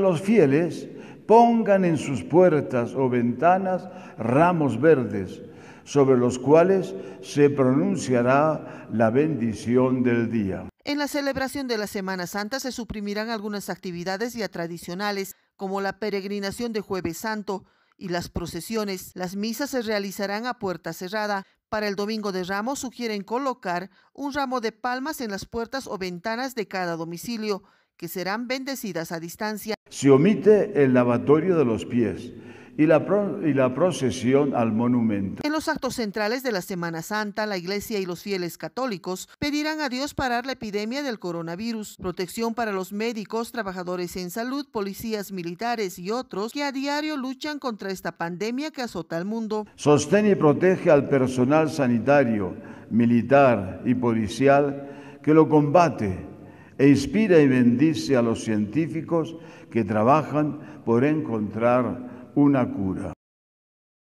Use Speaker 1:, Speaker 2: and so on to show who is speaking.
Speaker 1: los fieles pongan en sus puertas o ventanas ramos verdes, sobre los cuales se pronunciará la bendición del día.
Speaker 2: En la celebración de la Semana Santa se suprimirán algunas actividades ya tradicionales, como la peregrinación de Jueves Santo y las procesiones. Las misas se realizarán a puerta cerrada. Para el Domingo de Ramos sugieren colocar un ramo de palmas en las puertas o ventanas de cada domicilio, que serán bendecidas a distancia.
Speaker 1: Se omite el lavatorio de los pies y la, procesión al monumento.
Speaker 2: En los actos centrales de la Semana Santa, la Iglesia y los fieles católicos pedirán a Dios parar la epidemia del coronavirus, protección para los médicos, trabajadores en salud, policías militares y otros que a diario luchan contra esta pandemia que azota al mundo.
Speaker 1: Sostén y protege al personal sanitario, militar y policial que lo combate e inspira y bendice a los científicos que trabajan por encontrar una cura.